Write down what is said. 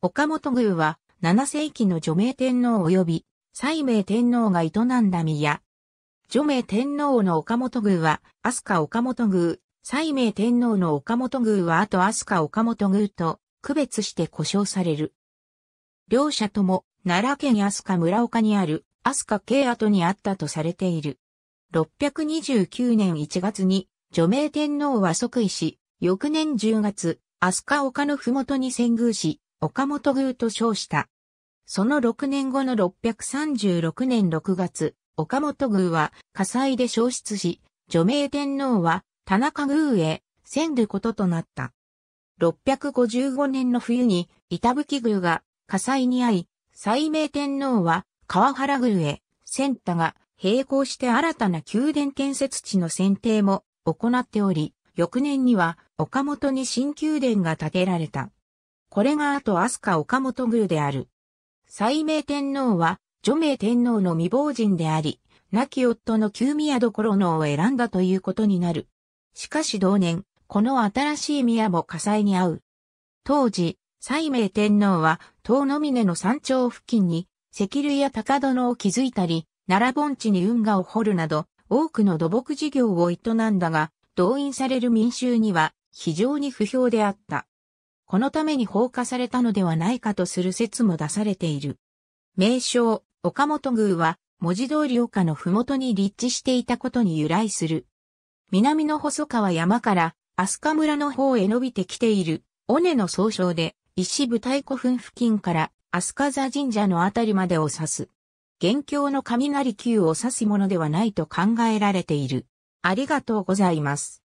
岡本宮は7世紀の除名天皇及び西明天皇が営んだ宮。除名天皇の岡本宮は飛鳥岡本宮、西明天皇の岡本宮は後飛鳥岡本宮と区別して呼称される。両者とも奈良県飛鳥村岡にある飛鳥系跡にあったとされている。629年1月に除名天皇は即位し、翌年10月、飛鳥岡の麓に遷宮し、岡本宮と称した。その6年後の636年6月、岡本宮は火災で消失し、除名天皇は田中宮へ遷ることとなった。655年の冬に板吹宮が火災に遭い、斎明天皇は川原宮へ遷ったが、並行して新たな宮殿建設地の選定も行っており、翌年には岡本に新宮殿が建てられた。これが後飛鳥岡本宮である。西明天皇は、女明天皇の未亡人であり、亡き夫の旧宮所のを選んだということになる。しかし同年、この新しい宮も火災に遭う。当時、西明天皇は、東野峰の山頂付近に、石類や高殿を築いたり、奈良盆地に運河を掘るなど、多くの土木事業を営んだが、動員される民衆には非常に不評であった。このために放火されたのではないかとする説も出されている。名称、岡本宮は、文字通り丘の麓に立地していたことに由来する。南の細川山から飛鳥村の方へ伸びてきている、尾根の総称で、石舞台古墳付近から飛鳥座神社のあたりまでを指す。元凶の雷球を指すものではないと考えられている。ありがとうございます。